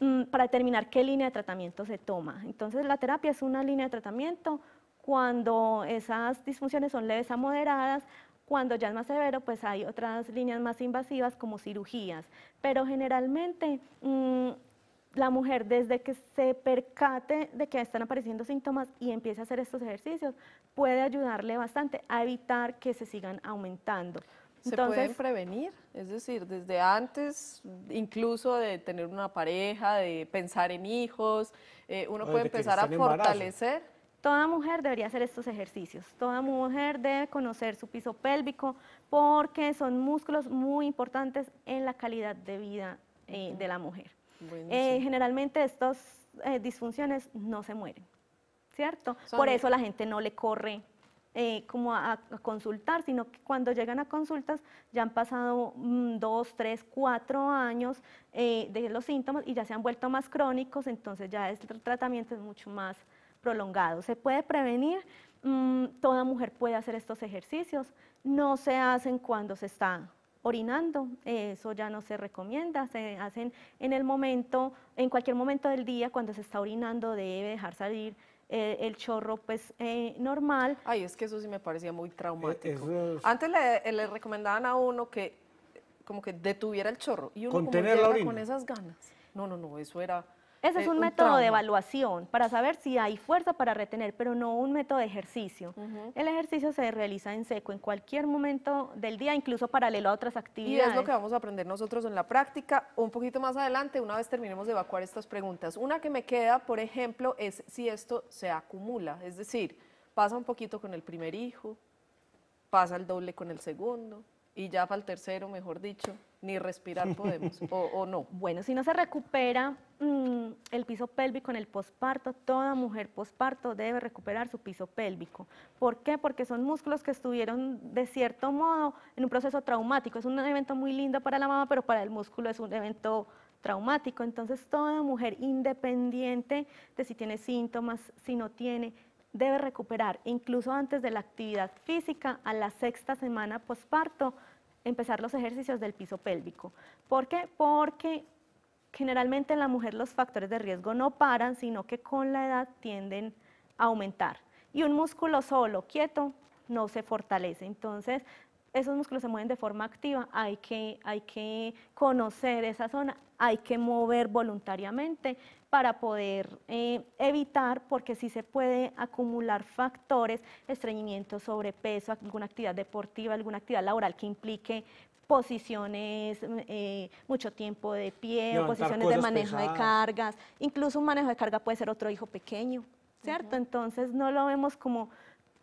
mm, para determinar qué línea de tratamiento se toma. Entonces, la terapia es una línea de tratamiento cuando esas disfunciones son leves a moderadas, cuando ya es más severo, pues hay otras líneas más invasivas como cirugías, pero generalmente mm, la mujer desde que se percate de que están apareciendo síntomas y empiece a hacer estos ejercicios, puede ayudarle bastante a evitar que se sigan aumentando. ¿Se pueden prevenir? Es decir, desde antes, incluso de tener una pareja, de pensar en hijos, eh, uno puede empezar a fortalecer. Toda mujer debería hacer estos ejercicios, toda mujer debe conocer su piso pélvico porque son músculos muy importantes en la calidad de vida eh, de la mujer. Eh, generalmente estas eh, disfunciones no se mueren, ¿cierto? Por eso la gente no le corre eh, como a, consultar, sino que cuando llegan a consultas ya han pasado mm, dos, tres, cuatro años de los síntomas y ya se han vuelto más crónicos, entonces ya el tratamiento es mucho más prolongado. Se puede prevenir, mm, toda mujer puede hacer estos ejercicios, no se hacen cuando se está orinando. Eh, eso ya no se recomienda, se hacen en el momento, en cualquier momento del día cuando se está orinando debe dejar salir eh, el chorro pues eh, normal. Ay, es que eso sí me parecía muy traumático. Antes le, recomendaban a uno que como que detuviera el chorro y uno Contener con esas ganas. No, no, no, eso era ese es eh, un, método de evaluación para saber si hay fuerza para retener, pero no un método de ejercicio. El ejercicio se realiza en seco en cualquier momento del día, incluso paralelo a otras actividades. Y es lo que vamos a aprender nosotros en la práctica un poquito más adelante, una vez terminemos de evacuar estas preguntas. Una que me queda, por ejemplo, es si esto se acumula, es decir, pasa un poquito con el primer hijo, pasa el doble con el segundo y ya va el tercero, mejor dicho, ni respirar podemos, (laughs) o, no. Bueno, si no se recupera mm, el piso pélvico en el posparto, toda mujer posparto debe recuperar su piso pélvico. ¿Por qué? Porque son músculos que estuvieron de cierto modo en un proceso traumático. Es un evento muy lindo para la mamá, pero para el músculo es un evento traumático. Entonces, toda mujer independiente de si tiene síntomas, si no tiene, debe recuperar, incluso antes de la actividad física, a la sexta semana posparto, empezar los ejercicios del piso pélvico. ¿Por qué? Porque generalmente en la mujer los factores de riesgo no paran, sino que con la edad tienden a aumentar. Y un músculo solo, quieto, no se fortalece. Entonces, esos músculos se mueven de forma activa, hay que, hay que conocer esa zona, hay que mover voluntariamente para poder eh, evitar, porque sí se puede acumular factores, estreñimiento, sobrepeso, alguna actividad deportiva, alguna actividad laboral que implique posiciones, mm, eh, mucho tiempo de pie, posiciones de manejo de cargas, incluso un manejo de carga puede ser otro hijo pequeño, ¿cierto? Entonces no lo vemos como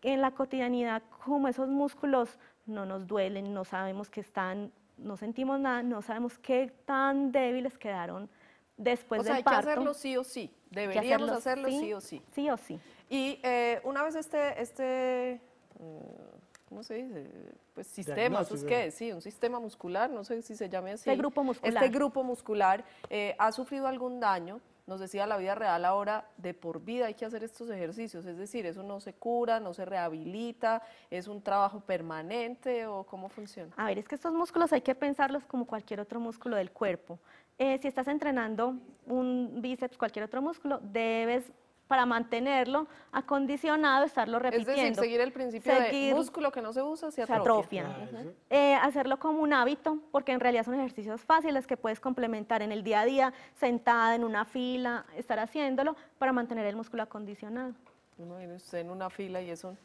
en la cotidianidad, como esos músculos no nos duelen, no sabemos que están, no sentimos nada, no sabemos qué tan débiles quedaron después o sea, hay que hacerlo sí o sí, deberíamos hacerlo, sí, o sí. Sí o sí. Y eh, una vez este, este mm, ¿cómo se dice? Pues sistema, ¿eso qué? Sí, un sistema muscular, no sé si se llame así. Este grupo muscular. Este grupo muscular eh, ha sufrido algún daño, nos decía la vida real ahora, de por vida hay que hacer estos ejercicios, es decir, eso no se cura, no se rehabilita, es un trabajo permanente o cómo funciona. A ver, es que estos músculos hay que pensarlos como cualquier otro músculo del cuerpo. Eh, si estás entrenando un bíceps, cualquier otro músculo, debes para mantenerlo acondicionado, estarlo repitiendo. Es decir, seguir el principio de músculo que no se usa se atrofia. Ah, eh, hacerlo como un hábito, porque en realidad son ejercicios fáciles que puedes complementar en el día a día, sentada en una fila, estar haciéndolo para mantener el músculo acondicionado. Uno viene usted en una fila y eso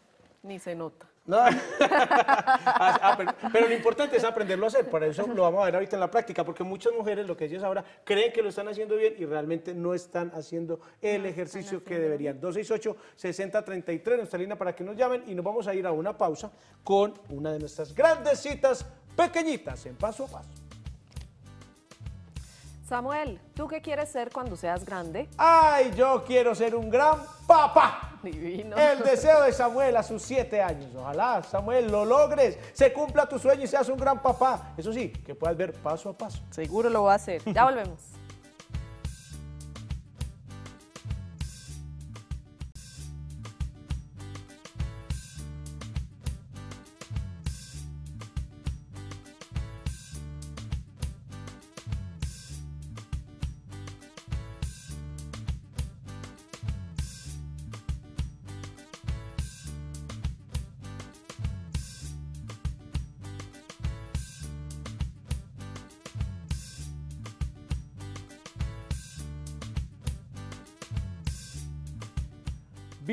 ni se nota. (laughs) Ah, ah, pero, lo importante es aprenderlo a hacer, para eso lo vamos a ver ahorita en la práctica, porque muchas mujeres, lo que es ahora, creen que lo están haciendo bien y realmente no están haciendo el ejercicio que deberían. 268-6033, nuestra línea para que nos llamen y nos vamos a ir a una pausa con una de nuestras grandes citas pequeñitas en paso a paso. Samuel, ¿tú qué quieres ser cuando seas grande? ¡Ay, yo quiero ser un gran papá! Divino. El deseo de Samuel a sus siete años. Ojalá, Samuel, lo logres, se cumpla tu sueño y seas un gran papá. Eso sí, que puedas ver paso a paso. Seguro lo va a hacer. Ya volvemos.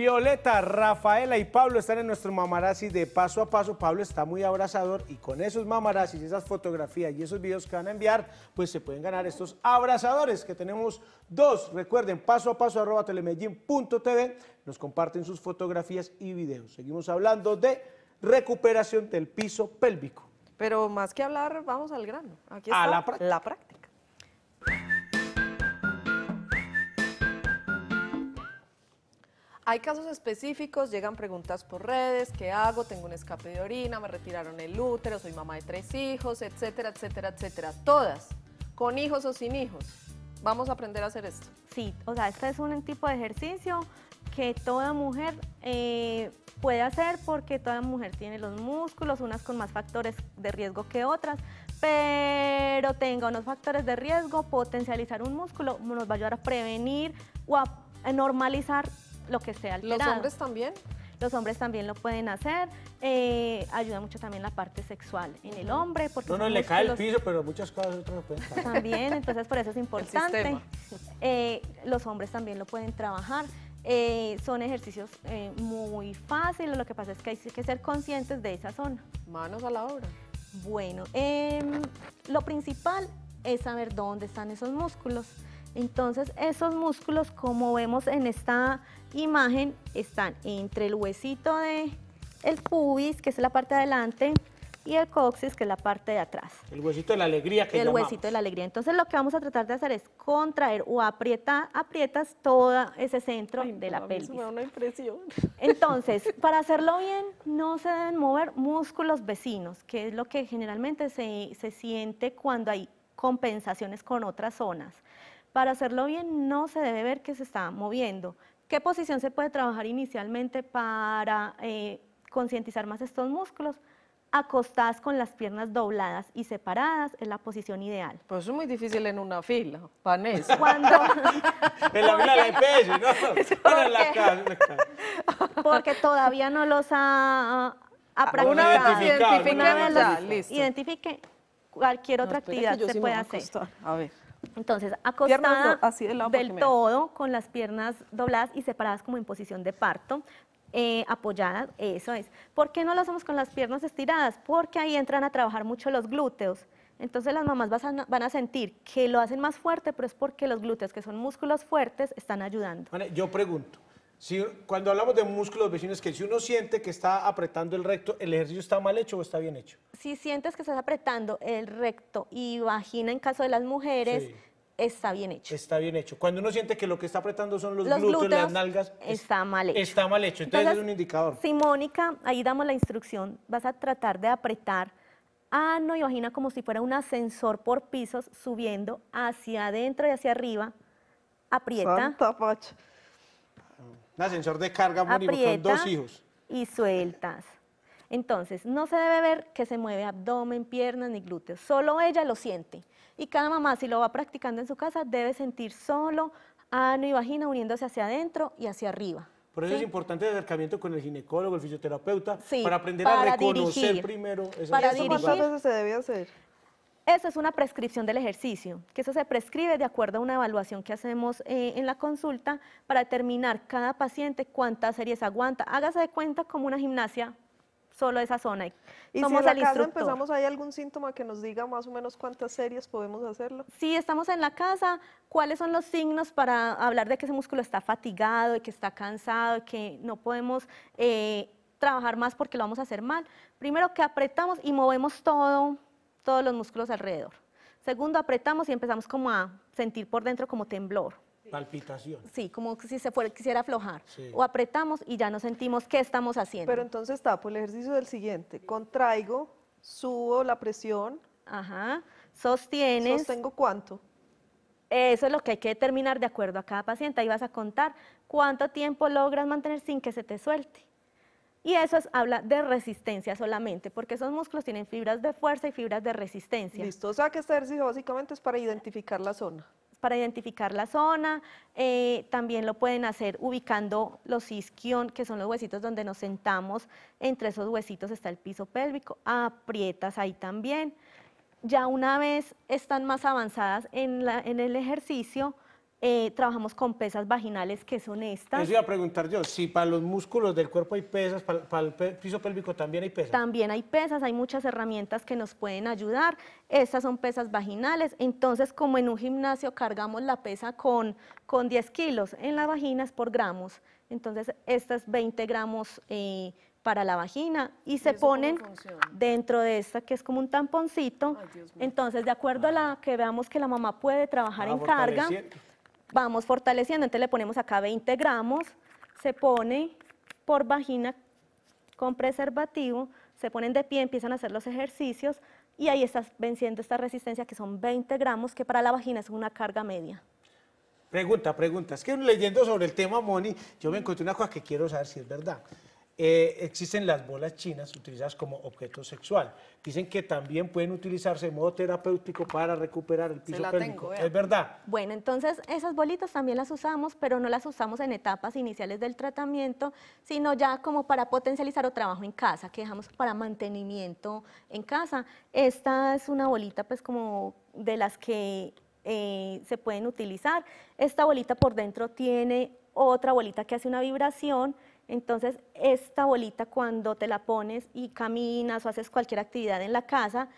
Violeta, Rafaela y Pablo están en nuestro mamarazzi de paso a paso. Pablo está muy abrazador y con esos mamarazzis, esas fotografías y esos videos que van a enviar, pues se pueden ganar estos abrazadores que tenemos dos. Recuerden, paso a paso Nos comparten sus fotografías y videos. Seguimos hablando de recuperación del piso pélvico. Pero más que hablar, vamos al grano. Aquí está a La práctica. Hay casos específicos, llegan preguntas por redes, ¿qué hago? Tengo un escape de orina, me retiraron el útero, soy mamá de tres hijos, etcétera, etcétera, etcétera. Todas, con hijos o sin hijos. Vamos a aprender a hacer esto. Sí, o sea, este es un tipo de ejercicio que toda mujer eh, puede hacer porque toda mujer tiene los músculos, unas con más factores de riesgo que otras, pero tenga unos factores de riesgo, potencializar un músculo nos va a ayudar a prevenir o a normalizar lo que sea alterado. ¿Los hombres también? Los hombres también lo pueden hacer. Eh, ayuda mucho también la parte sexual en el hombre. Porque no, le cae el piso, pero muchas cosas otras pueden También, entonces por eso es (laughs) importante. (laughs) Eh, los hombres también lo pueden trabajar. Eh, son ejercicios muy fáciles, lo que pasa es que hay que ser conscientes de esa zona. Manos a la obra. Bueno, em, lo principal es saber dónde están esos músculos. Entonces, esos músculos, como vemos en esta imagen están entre el huesito de el pubis, que es la parte de adelante, y el coxis, que es la parte de atrás. El huesito de la alegría que El huesito de la alegría. Entonces lo que vamos a tratar de hacer es contraer o aprieta aprietas todo ese centro de la pelvis. Me da una impresión. (laughs) Entonces, para hacerlo bien, no se deben mover músculos vecinos, que es lo que generalmente se, se siente cuando hay compensaciones con otras zonas. Para hacerlo bien, no se debe ver que se está moviendo, ¿Qué posición se puede trabajar inicialmente para eh, concientizar más estos músculos? Acostadas con las piernas dobladas y separadas es la posición ideal. Pues es muy difícil en una fila, Vanessa. Cuando... (laughs) en la fila de pecho, ¿no? (laughs) la Porque todavía no los ha, ah, practicado. Una vez identifique, listo. identifique cualquier otra actividad que se pueda puede hacer. A ver. Entonces, acostada del todo, con las piernas dobladas y separadas como en posición de parto, eh, apoyadas, eso es. ¿Por qué no lo hacemos con las piernas estiradas? Porque ahí entran a trabajar mucho los glúteos. Entonces las mamás van a sentir que lo hacen más fuerte, pero es porque los glúteos, que son músculos fuertes, están ayudando. yo pregunto, si, cuando hablamos de músculos vecinos, que si uno siente que está apretando el recto, ¿el ejercicio está mal hecho o está bien hecho? Si sientes que estás apretando el recto y vagina en caso de las mujeres, está bien hecho. Está bien hecho. Cuando uno siente que lo que está apretando son los, glúteos, las nalgas, está mal hecho. Está mal hecho, entonces, es un indicador. Sí, Mónica, ahí damos la instrucción. Vas a tratar de apretar ano ah, y vagina como si fuera un ascensor por pisos subiendo hacia adentro y hacia arriba. Aprieta. Santa, un ascensor de carga con dos hijos. Y sueltas. Entonces, no se debe ver que se mueve abdomen, piernas ni glúteos. Solo ella lo siente. Y cada mamá, si lo va practicando en su casa, debe sentir solo ano y vagina uniéndose hacia adentro y hacia arriba. Por eso es importante el acercamiento con el ginecólogo, el fisioterapeuta, para aprender a reconocer primero. Esas para ¿Cuántas se debe hacer? Eso es una prescripción del ejercicio, que eso se prescribe de acuerdo a una evaluación que hacemos eh, en la consulta para determinar cada paciente cuántas series aguanta. Hágase de cuenta como una gimnasia solo esa zona. Y si en la casa empezamos, ¿hay algún síntoma que nos diga más o menos cuántas series podemos hacerlo? Si estamos en la casa, ¿cuáles son los signos para hablar de que ese músculo está fatigado, que está cansado, que no podemos eh, trabajar más porque lo vamos a hacer mal? Primero que apretamos y movemos todo todos los músculos alrededor. Segundo, apretamos y empezamos como a sentir por dentro como temblor. Palpitación. Sí, como si se fuera, quisiera aflojar. O apretamos y ya no sentimos qué estamos haciendo. Pero entonces, está, por pues, el ejercicio del siguiente. Contraigo, subo la presión. Ajá. Sostienes. ¿Sostengo cuánto? Eso es lo que hay que determinar de acuerdo a cada paciente. Ahí vas a contar cuánto tiempo logras mantener sin que se te suelte. Y eso habla de resistencia solamente, porque esos músculos tienen fibras de fuerza y fibras de resistencia. Listo, o sea que este ejercicio básicamente es para identificar la zona. Para identificar la zona, eh, también lo pueden hacer ubicando los isquion, que son los huesitos donde nos sentamos, entre esos huesitos está el piso pélvico, aprietas ahí también. Ya una vez están más avanzadas en el ejercicio, eh, trabajamos con pesas vaginales que son estas. Eso iba a preguntar yo, si para los músculos del cuerpo hay pesas, para, el piso pélvico también hay pesas. También hay pesas, hay muchas herramientas que nos pueden ayudar. Estas son pesas vaginales, entonces como en un gimnasio cargamos la pesa con, con 10 kilos, en la vagina es por gramos, entonces estas 20 gramos eh, para la vagina y, se ponen dentro de esta que es como un tamponcito. Entonces, de acuerdo a la que veamos que la mamá puede trabajar en carga, vamos fortaleciendo, entonces le ponemos acá 20 gramos, se pone por vagina con preservativo, se ponen de pie, empiezan a hacer los ejercicios y ahí estás venciendo esta resistencia que son 20 gramos, que para la vagina es una carga media. Pregunta, pregunta. Es que leyendo sobre el tema, Moni, yo me encontré una cosa que quiero saber si es verdad. Eh, existen las bolas chinas utilizadas como objeto sexual. Dicen que también pueden utilizarse en modo terapéutico para recuperar el piso pélvico. es verdad. Bueno, entonces esas bolitas también las usamos, pero no las usamos en etapas iniciales del tratamiento, sino ya como para potencializar o trabajo en casa, que dejamos para mantenimiento en casa. Esta es una bolita pues como de las que eh, se pueden utilizar. Esta bolita por dentro tiene otra bolita que hace una vibración entonces, esta bolita cuando te la pones y caminas o haces cualquier actividad en la casa,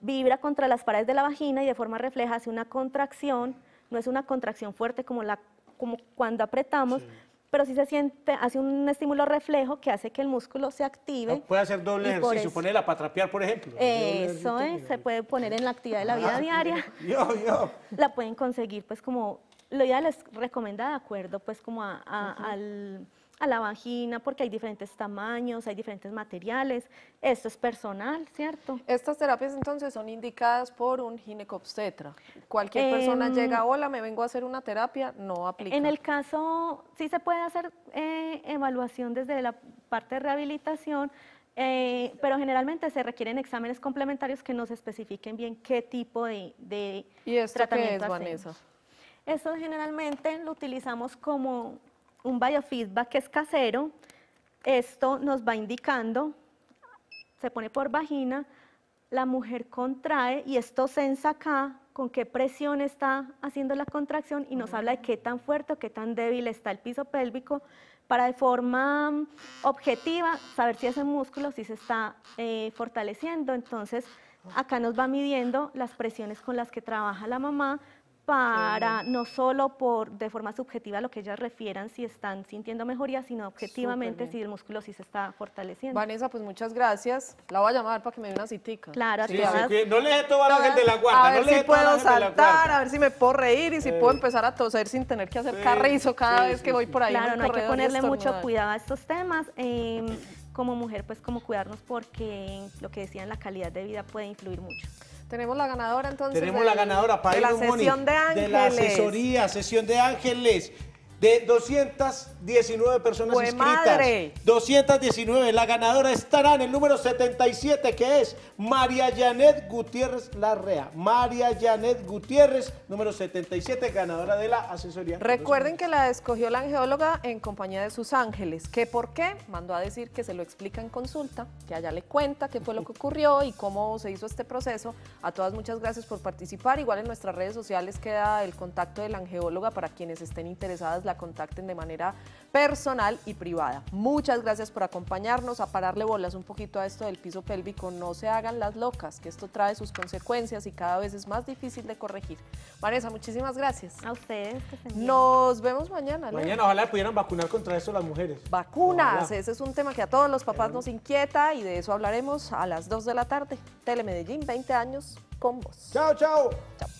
vibra contra las paredes de la vagina y de forma refleja hace una contracción, no es una contracción fuerte como, la, como cuando apretamos, pero sí se siente, hace un estímulo reflejo que hace que el músculo se active. Ah, puede hacer doble ejercicio, eso, ponerla para trapear, por ejemplo. Eso se puede poner en la actividad de la vida (laughs) diaria. Yo, yo. La pueden conseguir, pues como, lo ya les recomienda de acuerdo, pues como al a la vagina, porque hay diferentes tamaños, hay diferentes materiales. Esto es personal, ¿cierto? Estas terapias entonces son indicadas por un ginecobstetra. Cualquier persona em, llega, hola, me vengo a hacer una terapia, no aplica. En el caso, sí se puede hacer eh, evaluación desde la parte de rehabilitación, eh, pero generalmente se requieren exámenes complementarios que nos especifiquen bien qué tipo de, de ¿Y tratamiento qué es, Eso generalmente lo utilizamos como un biofeedback que es casero, esto nos va indicando, se pone por vagina, la mujer contrae y esto sensa acá con qué presión está haciendo la contracción y nos habla de qué tan fuerte o qué tan débil está el piso pélvico para de forma mm, objetiva saber si ese músculo si se está eh, fortaleciendo. Entonces, acá nos va midiendo las presiones con las que trabaja la mamá para no solo por de forma subjetiva lo que ellas refieran si están sintiendo mejoría, sino objetivamente si el músculo sí se está fortaleciendo. Vanessa, pues muchas gracias. La voy a llamar para que me dé una citica. Claro, sí, no le deje tomar a la gente de la guarda. A ver si puedo saltar, a ver si me puedo reír y si puedo empezar a toser sin tener que hacer carrizo cada vez que voy por ahí. Claro, no hay que ponerle mucho cuidado a estos temas. Em, como mujer, pues como cuidarnos porque lo que decían, la calidad de vida puede influir mucho. Tenemos la ganadora entonces. Tenemos de, la ganadora para de la sesión de ángeles. De la asesoría, sesión de ángeles de 219 personas inscritas. Madre. 219. La ganadora estará en el número 77, que es María Janet Gutiérrez Larrea. María Janet Gutiérrez, número 77, ganadora de la asesoría. Recuerden que la escogió la angeóloga en compañía de sus ángeles, ¿Qué por qué mandó a decir que se lo explica en consulta, que allá le cuenta qué fue lo que ocurrió y cómo se hizo este proceso. A todas muchas gracias por participar. Igual en nuestras redes sociales queda el contacto de la angeóloga para quienes estén interesadas la contacten de manera personal y privada. Muchas gracias por acompañarnos, a pararle bolas un poquito a esto del piso pélvico, no se hagan las locas, que esto trae sus consecuencias y cada vez es más difícil de corregir. Vanessa, muchísimas gracias. A ustedes. Nos vemos mañana. Mañana ojalá pudieran vacunar contra eso las mujeres. Vacunas, ese es un tema que a todos los papás eh. nos inquieta y de eso hablaremos a las 2 de la tarde. Telemedellín, 20 años con vos. Chao, chao. Chao.